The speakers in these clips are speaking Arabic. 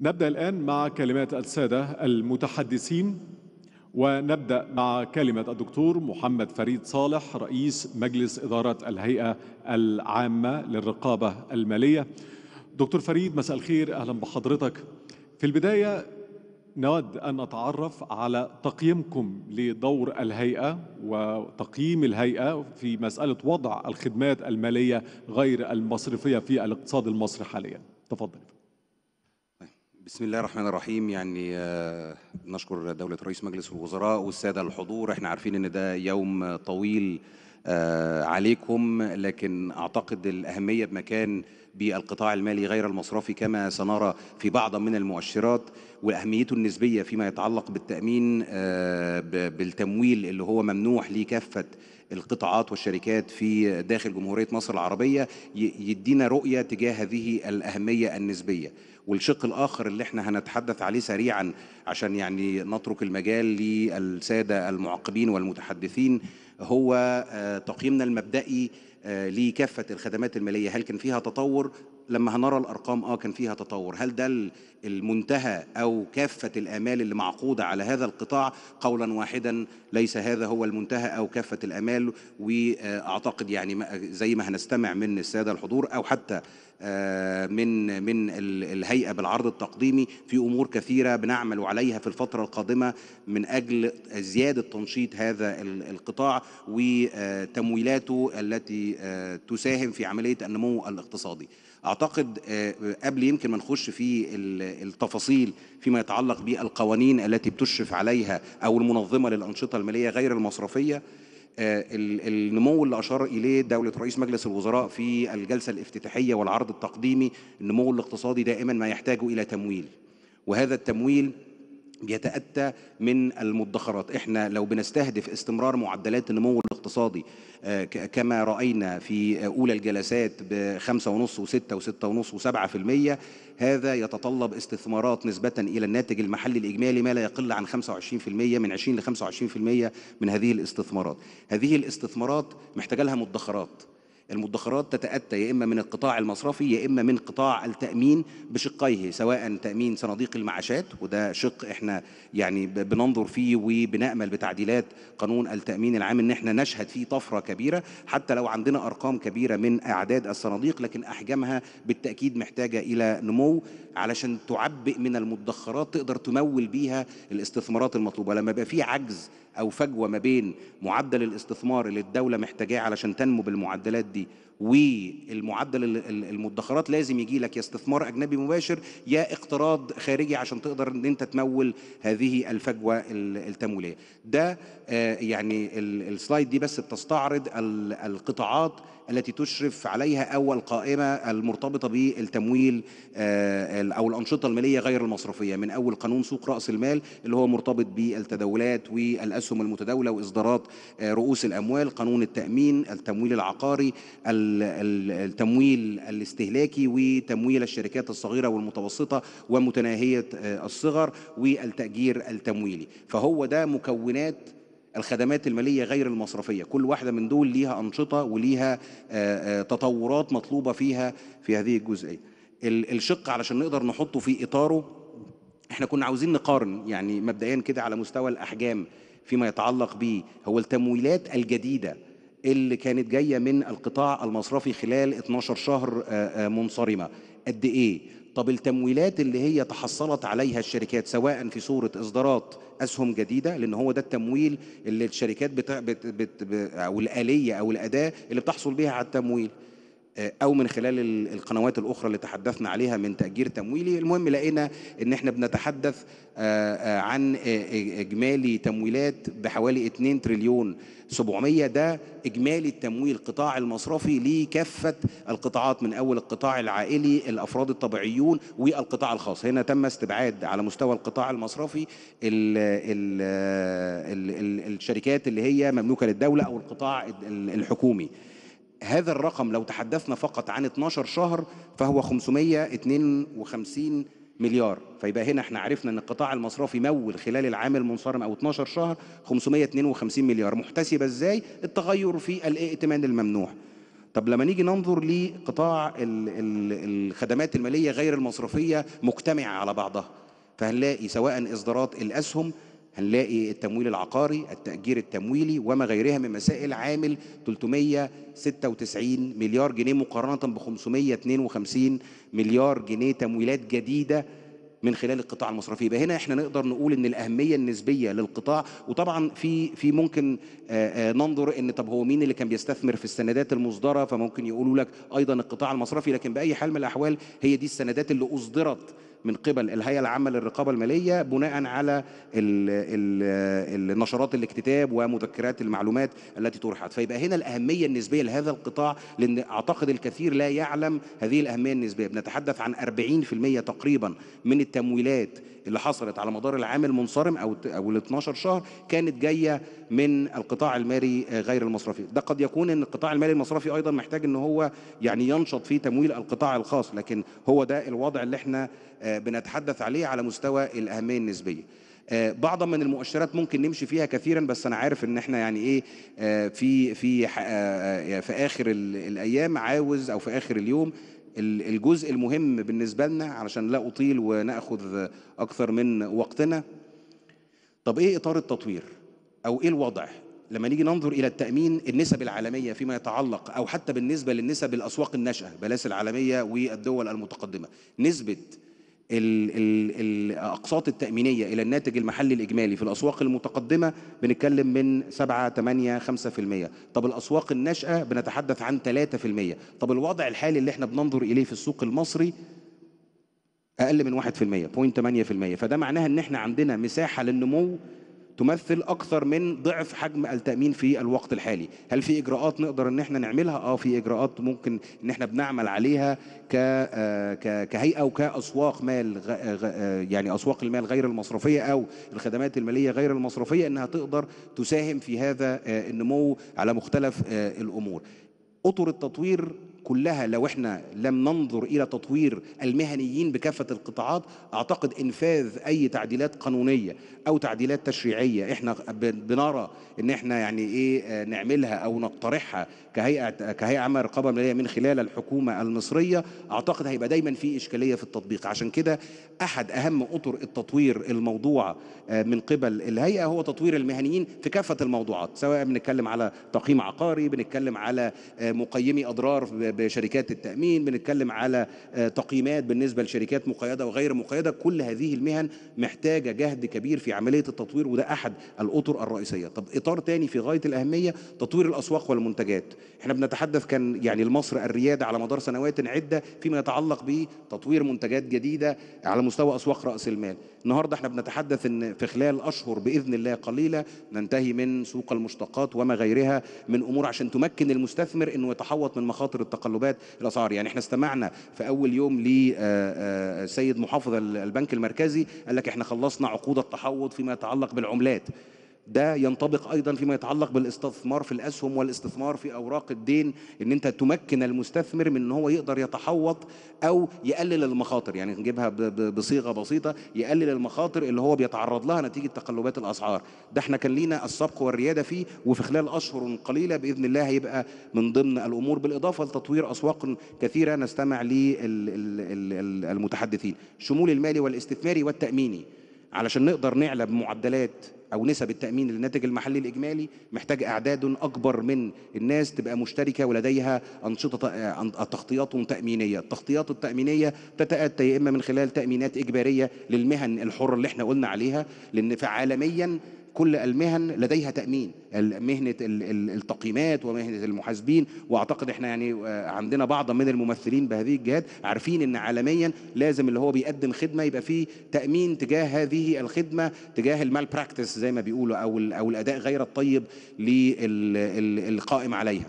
نبدأ الآن مع كلمات السادة المتحدثين ونبدأ مع كلمة الدكتور محمد فريد صالح رئيس مجلس إدارة الهيئة العامة للرقابة المالية دكتور فريد مساء الخير أهلا بحضرتك في البداية نود أن نتعرف على تقييمكم لدور الهيئة وتقييم الهيئة في مسألة وضع الخدمات المالية غير المصرفية في الاقتصاد المصري حاليا تفضل بسم الله الرحمن الرحيم يعني آه، نشكر دولة رئيس مجلس الوزراء والسادة الحضور احنا عارفين ان ده يوم طويل آه، عليكم لكن أعتقد الأهمية بمكان بالقطاع المالي غير المصرفي كما سنرى في بعض من المؤشرات وأهميته النسبية فيما يتعلق بالتأمين آه، بالتمويل اللي هو ممنوح لكافة القطاعات والشركات في داخل جمهورية مصر العربية يدينا رؤية تجاه هذه الأهمية النسبية والشق الآخر اللي احنا هنتحدث عليه سريعا عشان يعني نترك المجال للسادة المعقبين والمتحدثين هو آه، تقييمنا المبدئي آه، لكافة الخدمات المالية هل كان فيها تطور لما هنرى الارقام اه كان فيها تطور هل ده المنتهى او كافه الامال اللي معقوده على هذا القطاع قولا واحدا ليس هذا هو المنتهى او كافه الامال واعتقد آه، يعني زي ما هنستمع من الساده الحضور او حتى آه، من من الهيئه بالعرض التقديمي في امور كثيره بنعمل عليها في الفتره القادمه من اجل زياده تنشيط هذا القطاع وتمويلاته آه، التي تساهم في عمليه النمو الاقتصادي اعتقد آه، قبل يمكن ما نخش في التفاصيل فيما يتعلق بالقوانين التي بتشرف عليها او المنظمه للانشطه الماليه غير المصرفيه آه، النمو اللي اشار اليه دوله رئيس مجلس الوزراء في الجلسه الافتتاحيه والعرض التقديمي النمو الاقتصادي دائما ما يحتاج الى تمويل وهذا التمويل بيتاتى من المدخرات احنا لو بنستهدف استمرار معدلات النمو الاقتصادي آه، كما رأينا في أولى الجلسات بخمسة ونص وستة وستة ونص وسبعة في المية هذا يتطلب استثمارات نسبة إلى الناتج المحلي الإجمالي ما لا يقل عن 25% من 20 ل 25% من هذه الاستثمارات هذه الاستثمارات محتاجة لها مدخرات المدخرات تتأتى يا إما من القطاع المصرفي يا إما من قطاع التأمين بشقيه سواء تأمين صناديق المعاشات وده شق إحنا يعني بننظر فيه وبنأمل بتعديلات قانون التأمين العام إن إحنا نشهد فيه طفرة كبيرة حتى لو عندنا أرقام كبيرة من أعداد الصناديق لكن أحجامها بالتأكيد محتاجة إلى نمو علشان تعبئ من المدخرات تقدر تمول بيها الاستثمارات المطلوبة لما يبقى في عجز او فجوه ما بين معدل الاستثمار اللي الدوله محتاجاه علشان تنمو بالمعدلات دي والمعدل المدخرات لازم يجي لك يا استثمار اجنبي مباشر يا اقتراض خارجي عشان تقدر ان انت تمول هذه الفجوه التمويليه ده آه، يعني السلايد دي بس بتستعرض القطاعات التي تشرف عليها او القائمه المرتبطه بالتمويل آه، او الانشطه الماليه غير المصرفيه من اول قانون سوق راس المال اللي هو مرتبط بالتداولات والاسهم الأسهم المتداولة وإصدارات آه، رؤوس الأموال قانون التأمين التمويل العقاري التمويل الاستهلاكي وتمويل الشركات الصغيرة والمتوسطة ومتناهية آه، الصغر والتأجير التمويلي فهو ده مكونات الخدمات الماليه غير المصرفيه كل واحده من دول ليها انشطه وليها آه، تطورات مطلوبه فيها في هذه الجزئيه الشق علشان نقدر نحطه في اطاره احنا كنا عاوزين نقارن يعني مبدئيا كده على مستوى الاحجام فيما يتعلق به هو التمويلات الجديدة اللي كانت جاية من القطاع المصرفي خلال 12 شهر آه، آه، منصرمة قد إيه؟ طب التمويلات اللي هي تحصلت عليها الشركات سواء في صورة إصدارات أسهم جديدة لأن هو ده التمويل اللي الشركات بتا... بت... بت... أو الآلية أو الأداة اللي بتحصل بيها على التمويل آه، او من خلال القنوات الاخرى اللي تحدثنا عليها من تاجير تمويلي المهم لقينا ان احنا بنتحدث آه، آه، عن اجمالي تمويلات بحوالي 2 تريليون 700 ده اجمالي التمويل القطاع المصرفي لكافه القطاعات من اول القطاع العائلي الافراد الطبيعيون والقطاع الخاص هنا تم استبعاد على مستوى القطاع المصرفي الـ الـ الـ الـ الشركات اللي هي مملوكه للدوله او القطاع الحكومي هذا الرقم لو تحدثنا فقط عن 12 شهر فهو 552 مليار فيبقى هنا احنا عرفنا ان القطاع المصرفي مول خلال العام المنصرم او 12 شهر 552 مليار محتسبه ازاي التغير في الائتمان الممنوح طب لما نيجي ننظر لقطاع الخدمات الماليه غير المصرفيه مجتمعه على بعضها فهنلاقي سواء اصدارات الاسهم هنلاقي التمويل العقاري التأجير التمويلي وما غيرها من مسائل عامل 396 مليار جنيه مقارنة ب 552 مليار جنيه تمويلات جديدة من خلال القطاع المصرفي يبقى هنا احنا نقدر نقول ان الاهميه النسبيه للقطاع وطبعا في في ممكن ننظر ان طب هو مين اللي كان بيستثمر في السندات المصدره فممكن يقولوا لك ايضا القطاع المصرفي لكن باي حال من الاحوال هي دي السندات اللي اصدرت من قبل الهيئه العامه للرقابه الماليه بناء على النشرات الاكتتاب ومذكرات المعلومات التي طرحت فيبقى هنا الاهميه النسبيه لهذا القطاع لان اعتقد الكثير لا يعلم هذه الاهميه النسبيه بنتحدث عن 40% تقريبا من التمويلات اللي حصلت على مدار العام المنصرم او او ال 12 شهر كانت جايه من القطاع المالي غير المصرفي ده قد يكون ان القطاع المالي المصرفي ايضا محتاج ان هو يعني ينشط في تمويل القطاع الخاص لكن هو ده الوضع اللي احنا آه، بنتحدث عليه على مستوى الأهمية النسبية آه، بعضا من المؤشرات ممكن نمشي فيها كثيرا بس انا عارف ان احنا يعني ايه آه، في في آه، في اخر الايام عاوز او في اخر اليوم الجزء المهم بالنسبه لنا علشان لا اطيل وناخذ اكثر من وقتنا طب ايه اطار التطوير او ايه الوضع لما نيجي ننظر الى التامين النسب العالميه فيما يتعلق او حتى بالنسبه للنسب الاسواق الناشئه بلاس العالميه والدول المتقدمه نسبه الاقساط التامينيه الى الناتج المحلي الاجمالي في الاسواق المتقدمه بنتكلم من 7 8 5% طب الاسواق الناشئه بنتحدث عن 3% طب الوضع الحالي اللي احنا بننظر اليه في السوق المصري اقل من 1% 0.8% فده معناها ان احنا عندنا مساحه للنمو تمثل اكثر من ضعف حجم التامين في الوقت الحالي هل في اجراءات نقدر ان احنا نعملها اه في اجراءات ممكن ان احنا بنعمل عليها ك آه، كهيئه وكاسواق مال آه، آه، يعني اسواق المال غير المصرفيه او الخدمات الماليه غير المصرفيه انها تقدر تساهم في هذا النمو على مختلف الامور اطر التطوير كلها لو احنا لم ننظر الى تطوير المهنيين بكافه القطاعات اعتقد انفاذ اي تعديلات قانونيه او تعديلات تشريعيه احنا بنرى ان احنا يعني ايه آه، نعملها او نقترحها كهيئه كهيئه عامه للرقابه الماليه من خلال الحكومه المصريه اعتقد هيبقى دايما في اشكاليه في التطبيق عشان كده احد اهم اطر التطوير الموضوع آه، من قبل الهيئه هو تطوير المهنيين في كافه الموضوعات سواء بنتكلم على تقييم عقاري بنتكلم على آه، مقيمي اضرار بشركات التامين بنتكلم على آه، تقييمات بالنسبه لشركات مقيده وغير مقيده كل هذه المهن محتاجه جهد كبير في عمليه التطوير وده احد الاطر الرئيسيه طب اطار تاني في غايه الاهميه تطوير الاسواق والمنتجات احنا بنتحدث كان يعني المصري الرياده على مدار سنوات عده فيما يتعلق بتطوير منتجات جديده على مستوى اسواق راس المال النهارده احنا بنتحدث ان في خلال اشهر باذن الله قليله ننتهي من سوق المشتقات وما غيرها من امور عشان تمكن المستثمر انه يتحوط من مخاطر التقلب تقلبات الاسعار يعني احنا استمعنا في اول يوم آه، آه، لسيد محافظ البنك المركزي قال لك احنا خلصنا عقود التحوط فيما يتعلق بالعملات ده ينطبق ايضا فيما يتعلق بالاستثمار في الاسهم والاستثمار في اوراق الدين ان انت تمكن المستثمر من ان هو يقدر يتحوط او يقلل المخاطر يعني نجيبها بصيغه بسيطه يقلل المخاطر اللي هو بيتعرض لها نتيجه تقلبات الاسعار ده احنا كان لينا السبق والرياده فيه وفي خلال اشهر قليله باذن الله هيبقى من ضمن الامور بالاضافه لتطوير اسواق كثيره نستمع للمتحدثين الشمول المالي والاستثماري والتاميني علشان نقدر نعلى بمعدلات او نسب التامين للناتج المحلي الاجمالي محتاج اعداد اكبر من الناس تبقى مشتركه ولديها انشطه آه، تغطيات تامينيه التغطيات التامينيه تتاتى يا اما من خلال تامينات اجباريه للمهن الحره اللي احنا قلنا عليها لان عالميا كل المهن لديها تامين مهنه التقييمات ومهنه المحاسبين واعتقد احنا يعني آه، عندنا بعض من الممثلين بهذه الجهات عارفين ان عالميا لازم اللي هو بيقدم خدمه يبقى فيه تامين تجاه هذه الخدمه تجاه المال براكتس زي ما بيقولوا او او الاداء غير الطيب للقائم عليها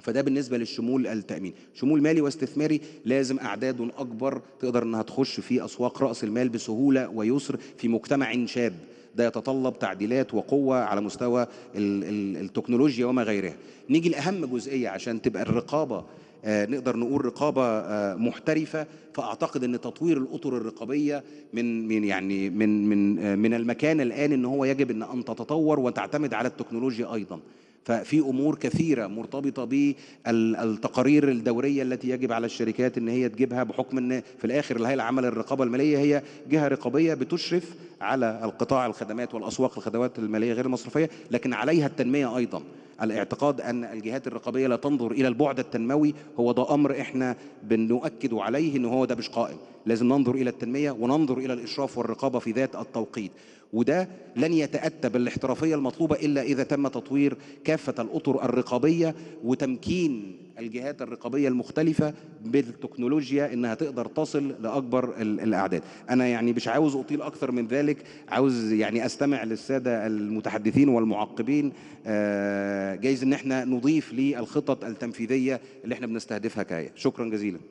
فده بالنسبه للشمول التامين شمول مالي واستثماري لازم اعداد اكبر تقدر انها تخش في اسواق راس المال بسهوله ويسر في مجتمع شاب ده يتطلب تعديلات وقوة على مستوى التكنولوجيا وما غيرها نيجي لأهم جزئية عشان تبقى الرقابة آه، نقدر نقول رقابة آه، محترفة فأعتقد أن تطوير الأطر الرقابية من من يعني من من آه، من المكان الآن أن هو يجب أن أن تتطور وتعتمد على التكنولوجيا أيضا ففي امور كثيره مرتبطه بالتقارير الدوريه التي يجب على الشركات ان هي تجيبها بحكم ان في الاخر الهيئه العامه للرقابه الماليه هي جهه رقابيه بتشرف على القطاع الخدمات والاسواق الخدمات الماليه غير المصرفيه لكن عليها التنميه ايضا الاعتقاد أن الجهات الرقابية لا تنظر إلى البعد التنموي هو ده أمر إحنا بنؤكد عليه أن هو ده مش قائم لازم ننظر إلى التنمية وننظر إلى الإشراف والرقابة في ذات التوقيت وده لن يتأتى بالاحترافية المطلوبة إلا إذا تم تطوير كافة الأطر الرقابية وتمكين الجهات الرقابية المختلفة بالتكنولوجيا انها تقدر تصل لاكبر الاعداد انا يعني مش عاوز اطيل اكثر من ذلك عاوز يعني استمع للسادة المتحدثين والمعقبين آه، جايز ان احنا نضيف للخطط التنفيذية اللي احنا بنستهدفها كاية شكرا جزيلا